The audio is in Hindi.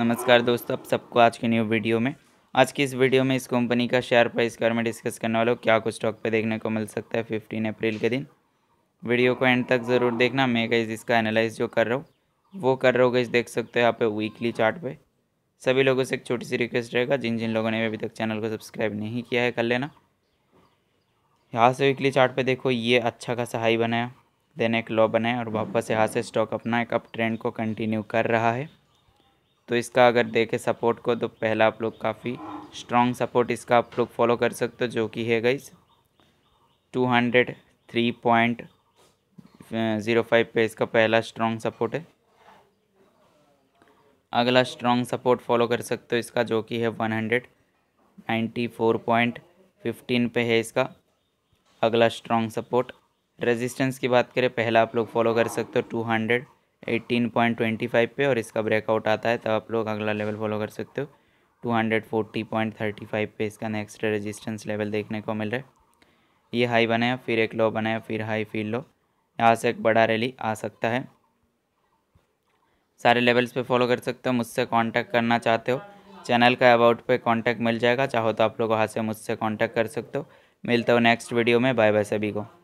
नमस्कार दोस्तों आप सबको आज के न्यू वीडियो में आज की इस वीडियो में इस कंपनी का शेयर प्राइस बारे में डिस्कस करने वाला हूँ क्या कुछ स्टॉक पे देखने को मिल सकता है फिफ्टीन अप्रैल के दिन वीडियो को एंड तक ज़रूर देखना मैं गई इसका एनालाइज जो कर रहा हूँ वो कर रहा हूँ गई देख सकते हो यहाँ पे वीकली चार्ट पे सभी लोगों से एक छोटी सी रिक्वेस्ट रहेगा जिन जिन लोगों ने अभी तक चैनल को सब्सक्राइब नहीं किया है कर लेना यहाँ से वीकली चार्ट पे देखो ये अच्छा खासा हाई बनाया देन एक लॉ बनाया और वापस यहाँ से स्टॉक अपना एक अप ट्रेंड को कंटिन्यू कर रहा है तो इसका अगर देखें सपोर्ट को तो पहला आप लोग काफ़ी स्ट्रॉन्ग सपोर्ट इसका आप लोग फॉलो कर सकते हो जो कि है गई two hundred three point zero five पे इसका पहला स्ट्रॉन्ग सपोर्ट है अगला स्ट्रॉन्ग सपोर्ट फॉलो कर सकते हो इसका जो कि है one hundred ninety four point fifteen पे है इसका अगला स्ट्रॉन्ग सपोर्ट रेजिस्टेंस की बात करें पहला आप लोग फॉलो कर सकते हो टू हंड्रेड 18.25 पे और इसका ब्रेकआउट आता है तब आप लोग अगला लेवल फॉलो कर सकते हो 240.35 पे इसका नेक्स्ट रेजिस्टेंस लेवल देखने को मिल रहा है ये हाई बनाया फिर एक लो बनाया फिर हाई फिर लो यहाँ से एक बड़ा रैली आ सकता है सारे लेवल्स पे फॉलो कर सकते हो मुझसे कांटेक्ट करना चाहते हो चैनल का अबाउट पे कांटेक्ट मिल जाएगा चाहो तो आप लोग वहाँ से मुझसे कांटेक्ट कर सकते हो मिलता हो नेक्स्ट वीडियो में बाय बाय सभी को